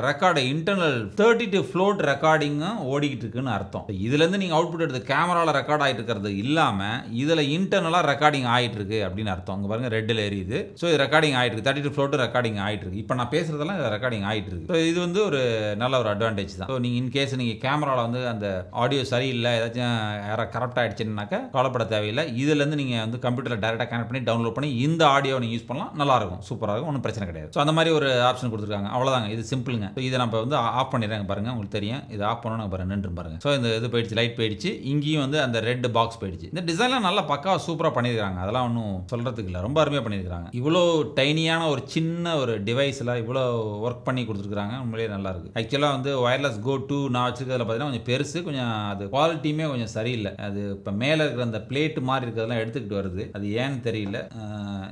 ரெக்கார்டை இன்டர்னல் தேர்ட்டி டு ஃப்ளோட் ரெக்கார்டிங்கும் ஓடிக்கிட்டு இருக்குன்னு அர்த்தம் இதுலேருந்து நீங்கள் அவுட்புட் எடுத்து கேமராவில் ரெக்கார்ட் ஆகிட்டு இருக்கிறது இல்லாமல் இதில் இன்டர்னலாக ரெக்கார்டிங் ஆகி ஆகிட்டு இருக்கு அப்படின்னு அர்த்தம் அங்கே பாருங்க ரெட்டில் எரியுது ஸோ இது ரெக்கார்டிங் ஆகிட்டு இருக்கு தேர்ட்டி டூ ஃப்ளோட்டு ரெக்கார்டிங் ஆகிட்டு இருக்கு இப்போ நான் பேசுறதெல்லாம் இதை ரெக்கார்டிங் ஆகிட்டு இருக்கு ஸோ இது வந்து ஒரு நல்ல ஒரு அட்வான்டேஜ் தான் ஸோ நீங்கள் இன்கேஸ் நீங்கள் கேமராவில் வந்து அந்த ஆடியோ சரியில்லை ஏதாச்சும் யாராவது கரெக்டாக ஆகிடுச்சுன்னாக்கா கவலைப்பட தேவையில்லை இதுலேருந்து நீங்கள் வந்து கம்ப்யூட்டரில் டேரெக்டாக கனெக்ட் பண்ணி டவுன்லோட் பண்ணி இந்த ஆடியோ நீங்கள் யூஸ் பண்ணலாம் நல்லாயிருக்கும் சூப்பராக இருக்கும் ஒன்றும் பிரச்சனை கிடையாது ஸோ அந்த மாதிரி ஒரு ஆப்ஷன் கொடுத்துருக்காங்க அவ்வளோதாங்க இது சிம்பிளுங்க ஸோ இதை நம்ம வந்து ஆஃப் பண்ணிடுறாங்க பாருங்கள் உங்களுக்கு தெரியும் இது ஆஃப் பண்ணணும் பாருங்க நின்று பாருங்க ஸோ இந்த இது போயிடுச்சு லைட் போயிடுச்சு இங்கேயும் வந்து அந்த ரெட் பாக்ஸ் போயிடுச்சு இந்த டிசைன்லாம் நல்லா பக்காவாக சூப்பராக பண்ணியிருக்காங்க அதெல்லாம் அதெல்லாம் ஒன்றும் சொல்கிறதுக்கு இல்லை ரொம்ப அருமையாக பண்ணியிருக்கிறாங்க இவ்வளோ டைனியான ஒரு சின்ன ஒரு டிவைஸில் இவ்வளோ ஒர்க் பண்ணி கொடுத்துருக்காங்க உண்மையிலே நல்லாயிருக்கு ஆக்சுவலாக வந்து ஒயர்லெஸ் கோ டூ நான் வச்சுருக்கிறதுல பார்த்தீங்கன்னா கொஞ்சம் பெருசு கொஞ்சம் அது குவாலிட்டியுமே கொஞ்சம் சரியில்லை அது இப்போ மேலே இருக்கிற அந்த பிளேட்டு மாதிரி இருக்கிறதெல்லாம் எடுத்துக்கிட்டு வருது அது ஏன்னு தெரியல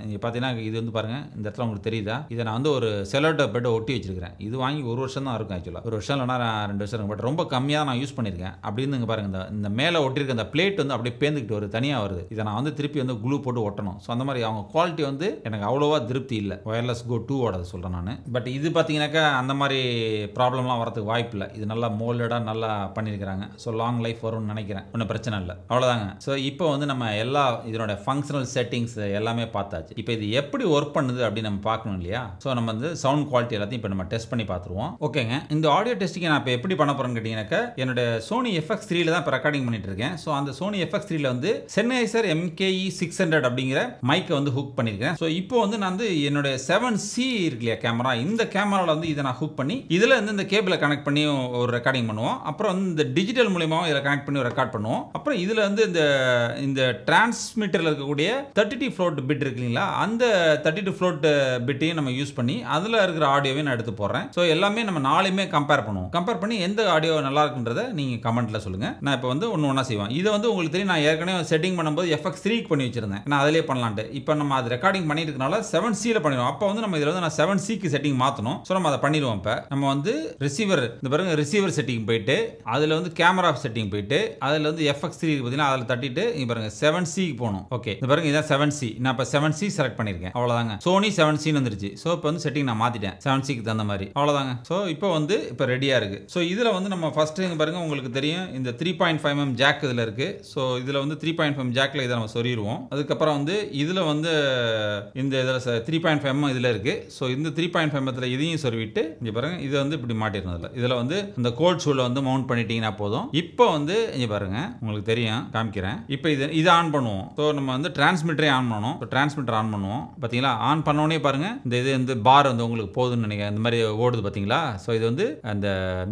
நீங்கள் பார்த்தீங்கன்னா இது வந்து பாருங்கள் இந்த இடத்துல உங்களுக்கு தெரியுதா இதை நான் வந்து ஒரு செலோட்டோ பெட்டை ஒட்டி வச்சிருக்கிறேன் இது வாங்கி ஒரு வருஷம் தான் இருக்கும் ஆக்சுவலாக ஒரு வருஷம் இல்லைனா ரெண்டு வருஷம் இருக்கும் பட் ரொம்ப கம்மியாக நான் யூஸ் பண்ணியிருக்கேன் அப்படின்னு பாருங்கள் இந்த மேலே ஒட்டியிருக்க அந்த பிளேட் வந்து அப்படியே பேந்துக்கிட்டு வருது தனியாக வருது இதை நான் வந்து திருப்பி வந்து குளூ போட்டு ஒட்டணும் ஸோ அந்த மாதிரி அவங்க குவாலிட்டி வந்து எனக்கு அவ்வளோவா திருப்தி இல்லை ஒயர்லெஸ் கோ டூவோட சொல்கிறேன் நான் பட் இது பார்த்தீங்கன்னாக்கா அந்த மாதிரி ப்ராப்ளம்லாம் வரதுக்கு வாய்ப்பு இல்லை இது நல்லா மோல்டடாக நல்லா பண்ணியிருக்கிறாங்க ஸோ லாங் லைஃப் வரும்னு நினைக்கிறேன் ஒன்றும் பிரச்சனை இல்லை அவ்வளோதாங்க ஸோ இப்போ வந்து நம்ம எல்லா இதனோட ஃபங்க்ஷனல் செட்டிங்ஸ் எல்லாமே பார்த்தாச்சு இப்போ இது எப்படி ஒர்க் பண்ணுது அப்படின்னு நம்ம பார்க்கணும் இல்லையா ஸோ நம்ம வந்து சவுண்ட் குவாலிட்டி எல்லாத்தையும் இப்போ நம்ம டெஸ்ட் பண்ணி பார்த்துருவோம் ஓகேங்க இந்த ஆடியோ டெஸ்டிங் நான் இப்போ எப்படி பண்ண போகிறேன்னு கேட்டிங்கனாக்கா என்னோட சோனி எஃப்எக்ஸ் த்ரீல தான் இப்போ ரெக்கார்டிங் பண்ணிட்டு இருக்கேன் ஸோ அந்த சோனி எஃப்எக்ஸ் த்ரீல வந்து Sennheiser MKE six hundred hundred அப்படிங்கிற மைக்கை வந்து ஹுக் பண்ணியிருக்கேன் ஸோ இப்போ வந்து நான் வந்து என்னுடைய செவன் சி இருக்கு இல்லையா கேமரா இந்த கேமராவில் வந்து இதை நான் ஹுக் பண்ணி இதில் வந்து இந்த கேபிளை கனெக்ட் பண்ணி ஒரு ரெக்கார்டிங் பண்ணுவோம் அப்புறம் வந்து இந்த டிஜிட்டல் மூலியமாகவும் இதில் கனெக்ட் பண்ணி ரெக்கார்ட் பண்ணுவோம் அப்புறம் இதில் வந்து இந்த இந்த டிரான்ஸ்மிட்டரில் இருக்கக்கூடிய தேர்ட்டி டூ ஃப்ளோட் பிட் இருக்கு இல்லைங்களா அந்த தேர்ட்டி டூ ஃப்ளோட் பிட்டையும் நம்ம யூஸ் பண்ணி அதில் இருக்கிற ஆடியோவையும் நான் எடுத்து போடுறேன் ஸோ எல்லாமே நம்ம நாளையுமே கம்பேர் பண்ணுவோம் கம்பேர் பண்ணி எந்த ஆடியோ நல்லா இருக்குன்றதை நீங்கள் கமெண்ட்டில் சொல்லுங்கள் நான் இப்போ வந்து ஒன்று ஒன்றா செய்வேன் இதை வந்து உங்களுக்கு தெரியும் நான் ஏற்கனவே செட்டிங் பண்ணும்போது எஃப்எக்ஸ் த்ரீக்கு பண்ணி வச்சிருந்தேன் நான் அதிலே பண்ணலான்ட்டு இப்போ நம்ம அது ரெக்கார்டிங் பண்ணிட்டுனால செவன் சியில் பண்ணிடுவோம் அப்போ வந்து நம்ம இதில் வந்து நான் செவன் சிக்கு செட்டிங் மாற்றணும் ஸோ நம்ம அதை பண்ணிடுவோம் இப்போ நம்ம வந்து ரிசீவர் இந்த பாருங்க ரிசீவர் செட்டிங் போயிட்டு அதில் வந்து கேமரா செட்டிங் போயிட்டு அதில் வந்து எஃப்எக்ஸ் த்ரீ பார்த்தீங்கன்னா அதில் தட்டிட்டு இங்கே பாருங்க செவன் சிக்கு போகணும் ஓகே இந்த பாருங்க இதான் செவன் சி நான் இப்போ செவன் சி செலக்ட் பண்ணியிருக்கேன் அவ்வளோதாங்க சோனி செவன் சின்னு வந்துருச்சு ஸோ இப்போ வந்து செட்டிங் நான் மாற்றிட்டேன் செவன் சிக்கு தகுந்த மாதிரி அவ்வளோதாங்க ஸோ இப்போ வந்து இப்போ ரெடியாக இருக்குது ஸோ இதில் வந்து நம்ம ஃபஸ்ட்டு இங்கே பாருங்கள் உங்களுக்கு தெரியும் இந்த three point five M jack இதில் இருக்குது ஸோ இதில் வந்து த்ரீ பாயிண்ட் ஃபைவ் ஜாக்கில் இதை நம்ம சொல்லிடுவோம் அதுக்கு அதுக்கப்புறம் வந்து இதில் வந்து இந்த இதில் த்ரீ பாயிண்ட் ஃபைவ் இதில் இருக்குது ஸோ இந்த த்ரீ பாயிண்ட் ஃபைவ் இதில் இதையும் சொல்லிவிட்டு இங்கே பாருங்கள் இது வந்து இப்படி மாட்டிருந்ததில்ல இதில் வந்து இந்த கோல்ட் ஷூவில் வந்து மவுண்ட் பண்ணிட்டீங்கன்னா போதும் இப்போ வந்து இங்கே பாருங்கள் உங்களுக்கு தெரியும் காமிக்கிறேன் இப்போ இது இது ஆன் பண்ணுவோம் ஸோ நம்ம வந்து டிரான்ஸ்மிட்டரே ஆன் பண்ணணும் ஸோ டிரான்ஸ்மிட்டர் ஆன் பண்ணுவோம் பார்த்தீங்களா ஆன் பண்ணோடனே பாருங்கள் இந்த இது வந்து பார் வந்து உங்களுக்கு போதும்னு நினைக்கிறேன் இந்த மாதிரி ஓடுது பார்த்தீங்களா ஸோ இது வந்து அந்த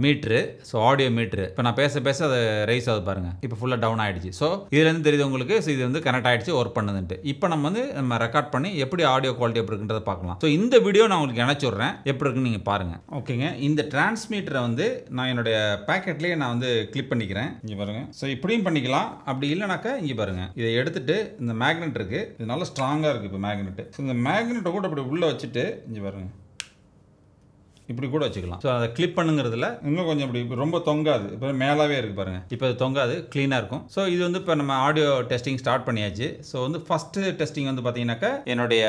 மீட்ரு ஸோ ஆடியோ மீட்ரு இப்போ நான் பேச பேச அதை ரைஸ் ஆகுது பாருங்கள் இப்போ ஃபுல்லாக டவுன் ஆகிடுச்சு ஸோ இதுலேருந்து தெரியுது உங்களுக்கு ஸோ இது வந்து கனெக்ட் ஆகிடுச்சு ஒர்க் பண்ண பண்ணுதுன்ட்டு இப்போ நம்ம வந்து நம்ம ரெக்கார்ட் பண்ணி எப்படி ஆடியோ குவாலிட்டி எப்படி இருக்குன்றதை பார்க்கலாம் ஸோ இந்த வீடியோ நான் உங்களுக்கு இணைச்சிடுறேன் எப்படி இருக்குன்னு நீங்கள் பாருங்கள் ஓகேங்க இந்த டிரான்ஸ்மீட்டரை வந்து நான் என்னுடைய பேக்கெட்லேயே நான் வந்து கிளிப் பண்ணிக்கிறேன் இங்கே பாருங்கள் ஸோ இப்படியும் பண்ணிக்கலாம் அப்படி இல்லைனாக்கா இங்கே பாருங்கள் இதை எடுத்துட்டு இந்த மேக்னெட் இருக்குது இது நல்லா ஸ்ட்ராங்காக இருக்குது இப்போ மேக்னெட்டு ஸோ இந்த மேக்னெட்டை கூட அப்படி உள்ளே வச்சுட்டு இங்கே பாருங்கள் இப்படி கூட வச்சுக்கலாம் ஸோ அதை கிளிப் பண்ணுங்கிறதுல இன்னும் கொஞ்சம் இப்படி ரொம்ப தொங்காது இப்போ மேலாவே இருக்குது பாருங்கள் இப்போ அது தொங்காது க்ளீனாக இருக்கும் ஸோ இது வந்து இப்போ நம்ம ஆடியோ டெஸ்டிங் ஸ்டார்ட் பண்ணியாச்சு ஸோ வந்து ஃபர்ஸ்ட் டெஸ்டிங் வந்து பார்த்தீங்கன்னாக்க என்னுடைய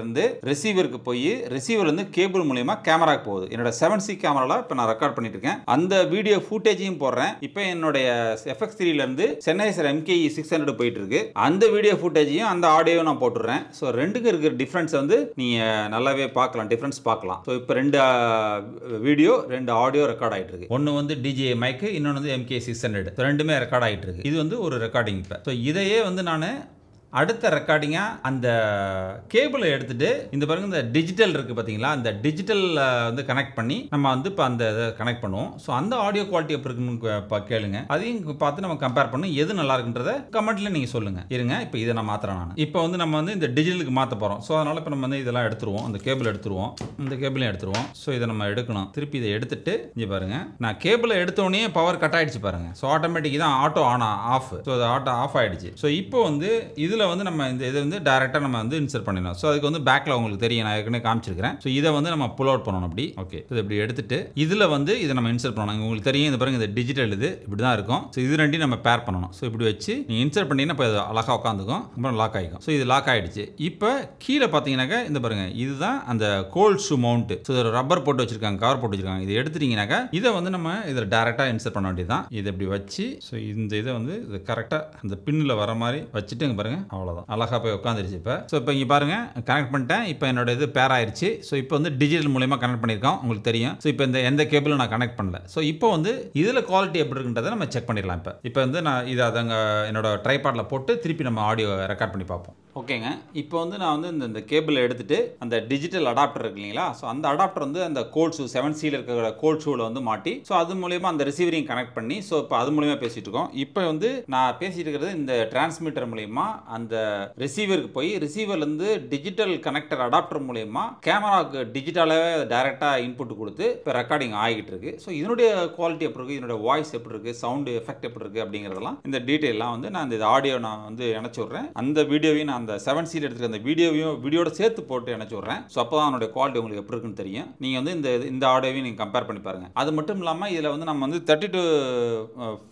இருந்து ரிசீவருக்கு போய் ரிசீவர்லேருந்து கேபிள் மூலயமா கேமராக்கு போகுது என்னோட செவன் சி கேமராவில் இப்போ நான் ரெக்கார்ட் பண்ணிட்டு இருக்கேன் அந்த வீடியோ ஃபூட்டேஜையும் போடுறேன் இப்போ என்னுடைய எஃப்எக்ஸ் த்ரீலேருந்து Sennheiser MK six hundred போயிட்டு இருக்கு அந்த வீடியோ ஃபூட்டேஜையும் அந்த ஆடியோ நான் போட்டுடுறேன் ஸோ ரெண்டுக்கும் இருக்கிற டிஃப்ரென்ஸ் வந்து நீங்கள் நல்லாவே பார்க்கலாம் டிஃப்ரென்ஸ் பார்க்கலாம் ஸோ இப்போ இப்போ ரெண்டு வீடியோ ரெண்டு ஆடியோ ரெக்கார்ட் ஆகிட்டு இருக்கு ஒன்று வந்து டிஜிஏ மைக்கு இன்னொன்று வந்து எம்கே சிக்ஸ் ஹண்ட்ரட் ரெண்டுமே ரெக்கார்ட் ஆகிட்டு இருக்கு இது வந்து ஒரு ரெக்கார்டிங் இப்போ ஸோ இதையே வந்து நான் அடுத்த ரெக்கார்டிங்காக அந்த கேபிளை எடுத்துகிட்டு இந்த பாருங்க இந்த டிஜிட்டல் இருக்குது பார்த்தீங்களா அந்த டிஜிட்டலில் வந்து கனெக்ட் பண்ணி நம்ம வந்து இப்போ அந்த இதை கனெக்ட் பண்ணுவோம் ஸோ அந்த ஆடியோ குவாலிட்டி எப்படி இருக்குன்னு இப்போ கேளுங்க அதையும் பார்த்து நம்ம கம்பேர் பண்ணும் எது நல்லா இருக்குன்றத கமெண்ட்டில் நீங்கள் சொல்லுங்கள் இருங்க இப்போ இதை நான் மாற்றுறேன் நான் இப்போ வந்து நம்ம வந்து இந்த டிஜிட்டலுக்கு மாற்ற போகிறோம் ஸோ அதனால் இப்போ நம்ம வந்து இதெல்லாம் எடுத்துருவோம் அந்த கேபிள் எடுத்துருவோம் இந்த கேபிளையும் எடுத்துருவோம் ஸோ இதை நம்ம எடுக்கணும் திருப்பி இதை எடுத்துட்டு இங்கே பாருங்கள் நான் கேபிளை எடுத்தோடனே பவர் கட் ஆகிடுச்சு பாருங்கள் ஸோ ஆட்டோமேட்டிக் தான் ஆட்டோ ஆன் ஆஃப் ஸோ அது ஆட்டோ ஆஃப் ஆகிடுச்சு ஸோ இப்போ வந்து இதில் இதில் வந்து நம்ம இந்த இதை வந்து டேரெக்டாக நம்ம வந்து இன்சர்ட் பண்ணிடணும் ஸோ அதுக்கு வந்து பேக்கில் உங்களுக்கு தெரியும் நான் ஏற்கனவே காமிச்சிருக்கிறேன் ஸோ இதை வந்து நம்ம புல் அவுட் பண்ணணும் அப்படி ஓகே இது இப்படி எடுத்துட்டு இதில் வந்து இதை நம்ம இன்சர்ட் பண்ணணும் உங்களுக்கு தெரியும் இந்த பிறகு இந்த டிஜிட்டல் இது இப்படி தான் இருக்கும் ஸோ இது ரெண்டையும் நம்ம பேர் பண்ணணும் ஸோ இப்படி வச்சு நீங்கள் இன்சர்ட் பண்ணிங்கன்னா இப்போ அழகாக உட்காந்துக்கும் அப்புறம் லாக் ஆகிக்கும் ஸோ இது லாக் ஆகிடுச்சு இப்போ கீழே பார்த்தீங்கன்னாக்கா இந்த பாருங்க இதுதான் அந்த கோல்ட் ஷூ மவுண்ட் ஸோ இதில் ரப்பர் போட்டு வச்சிருக்காங்க கவர் போட்டு வச்சிருக்காங்க இது எடுத்துட்டீங்கன்னாக்கா இதை வந்து நம்ம இதில் டேரெக்டாக இன்சர்ட் பண்ண வேண்டியதான் இதை இப்படி வச்சு ஸோ இந்த இதை வந்து இது கரெக்டாக அந்த பின்னில் வர மாதிரி வச்சுட்டு பாருங்கள் அவ்வளோதான் அழகாக போய் உட்காந்துருச்சு இப்போ ஸோ இப்போ இங்கே பாருங்கள் கனெக்ட் பண்ணிட்டேன் இப்போ என்னோட இது பேர் ஆயிடுச்சு ஸோ இப்போ வந்து டிஜிட்டல் மூலயமா கனெக்ட் பண்ணியிருக்கோம் உங்களுக்கு தெரியும் ஸோ இப்போ இந்த எந்த கேபிளும் நான் கனெக்ட் பண்ணல ஸோ இப்போ வந்து இதில் குவாலிட்டி எப்படி இருக்குன்றதை நம்ம செக் பண்ணிடலாம் இப்போ இப்போ வந்து நான் இதை அதங்க என்னோட ட்ரைபாட்டில் போட்டு திருப்பி நம்ம ஆடியோ ரெக்கார்ட் பண்ணி பார்ப்போம் ஓகேங்க இப்போ வந்து நான் வந்து இந்த இந்த கேபிள் எடுத்துகிட்டு அந்த டிஜிட்டல் அடாப்டர் இருக்கு இல்லைங்களா ஸோ அந்த அடாப்டர் வந்து அந்த கோல் ஷூ செவன் சியில் இருக்கிற கோல் ஷூவில் வந்து மாட்டி ஸோ அது மூலயமா அந்த ரிசீவரையும் கனெக்ட் பண்ணி ஸோ இப்போ அது மூலியமாக பேசிகிட்டு இருக்கோம் இப்போ வந்து நான் பேசிகிட்டு இருக்கிறது இந்த டிரான்ஸ்மீட்டர் மூலயமா அந்த ரிசீவருக்கு போய் ரிசீவர்லேருந்து டிஜிட்டல் கனெக்டர் அடாப்டர் மூலயமா கேமராவுக்கு டிஜிட்டலாகவே டேரெக்டாக இன்புட் கொடுத்து இப்போ ரெக்கார்டிங் ஆகிட்டு இருக்கு ஸோ இதனுடைய குவாலிட்டி எப்படி இருக்குது இதனுடைய வாய்ஸ் எப்படி இருக்குது சவுண்டு எஃபெக்ட் எப்படி இருக்குது அப்படிங்கிறதெல்லாம் இந்த டீட்டெயிலாம் வந்து நான் இந்த ஆடியோ நான் வந்து இணைச்சி விட்றேன் அந்த வீடியோவையும் நான் அந்த செவன் சீட் எடுத்துக்க அந்த வீடியோவையும் வீடியோட சேர்த்து போட்டு இணைச்சி விட்றேன் ஸோ அப்போ தான் குவாலிட்டி உங்களுக்கு எப்படி இருக்குன்னு தெரியும் நீங்கள் வந்து இந்த இந்த ஆடியோவையும் நீங்கள் கம்பேர் பண்ணி பாருங்கள் அது மட்டும் இல்லாமல் இதில் வந்து நம்ம வந்து தேர்ட்டி டூ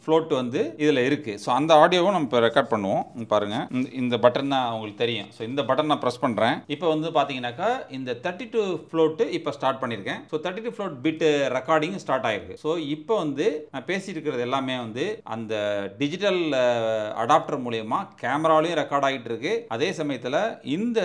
ஃப்ளோட் வந்து இதில் இருக்குது ஸோ அந்த ஆடியோவும் நம்ம இப்போ ரெக்கார்ட் பண்ணுவோம் பாருங்கள் இந்த பட்டன் தான் உங்களுக்கு தெரியும் ஸோ இந்த பட்டன் நான் ப்ரெஸ் பண்ணுறேன் இப்போ வந்து பார்த்தீங்கன்னாக்கா இந்த தேர்ட்டி டூ ஃப்ளோட்டு இப்போ ஸ்டார்ட் பண்ணியிருக்கேன் so thirty two float bit recording start ஆகிருக்கு ஸோ இப்போ வந்து நான் பேசிட்டு இருக்கிறது எல்லாமே வந்து அந்த டிஜிட்டல் அடாப்டர் மூலயமா கேமராலையும் ரெக்கார்ட் ஆகிட்டு இருக்கு அதே சமயத்தில் இந்த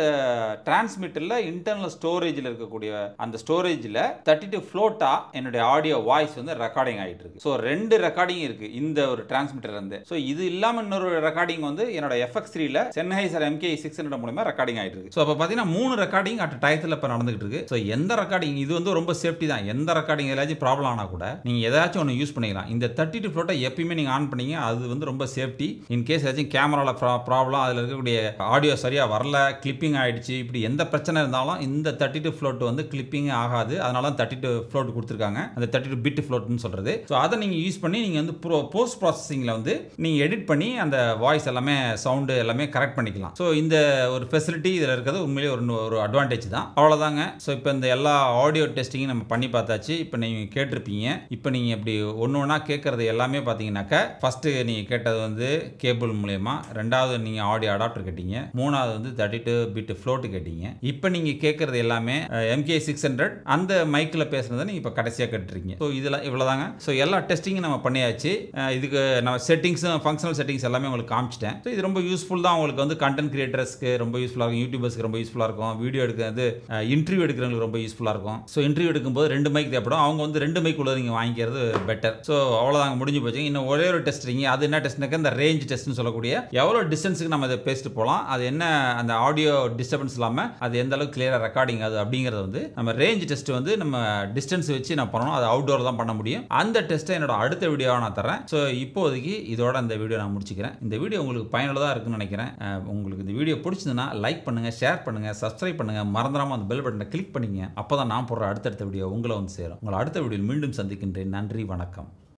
டிரான்ஸ்மிட்டரில் இன்டர்னல் ஸ்டோரேஜில் இருக்கக்கூடிய அந்த ஸ்டோரேஜில் தேர்ட்டி டூ ஃப்ளோட்டா என்னுடைய ஆடியோ வாய்ஸ் வந்து ரெக்கார்டிங் ஆகிட்டு இருக்கு ஸோ ரெண்டு ரெக்கார்டிங் இருக்கு இந்த ஒரு டிரான்ஸ்மிட்டர் இருந்து ஸோ இது இல்லாமல் இன்னொரு ரெக்கார்டிங் வந்து என்னோட எஃப்எக்ஸ் த்ரீல சென்ஹைசர் எம்கே சிக்ஸ் மூலமா ரெக்கார்டிங் ஆகிட்டு இருக்கு ஸோ அப்போ பார்த்தீங்கன்னா மூணு ரெக்கார்டிங் அட் டயத்தில் இப்போ நடந்துகிட்டு இருக்கு ஸோ எந்த ரெக்கார்டிங் இது வந்து ரொம்ப சேஃப்டி தான் எந்த ரெக்கார்டிங் ஏதாச்சும் ப்ராப்ளம் ஆனால் கூட நீங்கள் ஏதாச்சும் ஒன்று யூஸ் பண்ணிக்கலாம் இந்த தேர்ட்டி டூ ஃப்ளோட்டை எப்பயுமே நீங்கள் ஆன் பண்ணீங்க அது வந்து ரொம்ப சேஃப்டி இன் கேஸ் ஏதாச்சும் கேமராவில் ப்ராப்ளம் அதில் இருக்கக்கூடிய ஆடியோ ஆடியோ சரியாக வரல கிளிப்பிங் ஆகிடுச்சு இப்படி எந்த பிரச்சனை இருந்தாலும் இந்த தேர்ட்டி டூ ஃப்ளோட் வந்து கிளிப்பிங் ஆகாது அதனால தான் தேர்ட்டி டூ ஃப்ளோட் கொடுத்துருக்காங்க அந்த தேர்ட்டி டூ பிட் ஃப்ளோட்னு சொல்கிறது ஸோ அதை நீங்கள் யூஸ் பண்ணி நீங்கள் வந்து ப்ரோ போஸ்ட் ப்ராசஸிங்கில் வந்து நீங்கள் எடிட் பண்ணி அந்த வாய்ஸ் எல்லாமே சவுண்டு எல்லாமே கரெக்ட் பண்ணிக்கலாம் ஸோ இந்த ஒரு ஃபெசிலிட்டி இதில் இருக்கிறது உண்மையிலேயே ஒரு ஒரு அட்வான்டேஜ் தான் அவ்வளோதாங்க ஸோ இப்போ இந்த எல்லா ஆடியோ டெஸ்டிங்கும் நம்ம பண்ணி பார்த்தாச்சு இப்போ நீங்கள் கேட்டிருப்பீங்க இப்போ நீங்கள் இப்படி ஒன்று ஒன்றா கேட்குறது எல்லாமே பார்த்தீங்கன்னாக்கா ஃபஸ்ட்டு நீங்கள் கேட்டது வந்து கேபிள் மூலயமா ரெண்டாவது நீங்கள் ஆடியோ அடாப்டர் கேட்டீங்க மூணாவது வந்து தேர்ட்டி டூ பிட்டு ஃப்ளோட்டு கேட்டீங்க இப்போ நீங்கள் கேட்குறது எல்லாமே எம்கே சிக்ஸ் ஹண்ட்ரட் அந்த மைக்கில் பேசுனதை நீங்கள் இப்போ கடைசியாக கேட்டுருக்கீங்க ஸோ இதெல்லாம் இவ்வளோதாங்க ஸோ எல்லா டெஸ்டிங்கும் நம்ம பண்ணியாச்சு இதுக்கு நம்ம செட்டிங்ஸும் ஃபங்க்ஷனல் செட்டிங்ஸ் எல்லாமே உங்களுக்கு காமிச்சிட்டேன் ஸோ இது ரொம்ப யூஸ்ஃபுல் தான் உங்களுக்கு வந்து கண்டென்ட் கிரியேட்டர்ஸ்க்கு ரொம்ப யூஸ்ஃபுல்லாக இருக்கும் யூடியூபர்ஸ்க்கு ரொம்ப யூஸ்ஃபுல்லாக இருக்கும் வீடியோ எடுக்கிறது இன்டர்வியூ எடுக்கிறவங்களுக்கு ரொம்ப யூஸ்ஃபுல்லாக இருக்கும் ஸோ இன்டர்வியூ எடுக்கும்போது ரெண்டு மைக் தேவைப்படும் அவங்க வந்து ரெண்டு மைக் உள்ளது நீங்கள் வாங்கிக்கிறது பெட்டர் ஸோ அவ்வளோதாங்க முடிஞ்சு போச்சு இன்னும் ஒரே ஒரு டெஸ்ட் அது என்ன டெஸ்ட்னாக்க இந்த ரேஞ்ச் டெஸ்ட்னு சொல்லக்கூடிய எவ்வளோ டிஸ்டன்ஸுக்கு நம்ம இதை பேசிட்டு போகலாம் அது அது என்ன அந்த ஆடியோ டிஸ்டர்பன்ஸ் இல்லாமல் அது எந்த அளவுக்கு கிளியராக ரெக்கார்டிங் ஆகுது அப்படிங்கிறத வந்து நம்ம ரேஞ்ச் டெஸ்ட் வந்து நம்ம டிஸ்டன்ஸ் வச்சு நான் பண்ணணும் அது அவுட்டோர் தான் பண்ண முடியும் அந்த டெஸ்ட்டை என்னோட அடுத்த வீடியோவை நான் தரேன் ஸோ இப்போதைக்கு இதோட அந்த வீடியோ நான் முடிச்சுக்கிறேன் இந்த வீடியோ உங்களுக்கு பயனுள்ளதாக இருக்குன்னு நினைக்கிறேன் உங்களுக்கு இந்த வீடியோ பிடிச்சிருந்தனா லைக் பண்ணுங்கள் ஷேர் பண்ணுங்கள் சப்ஸ்கிரைப் பண்ணுங்கள் மறந்துடாமல் அந்த பெல் பட்டனை கிளிக் பண்ணிங்க அப்போ தான் நான் போடுற அடுத்தடுத்த வீடியோ உங்களை வந்து சேரும் உங்களை அடுத்த வீடியோவில் மீண்டும் சந்திக்கின்றேன் நன்றி வணக்கம்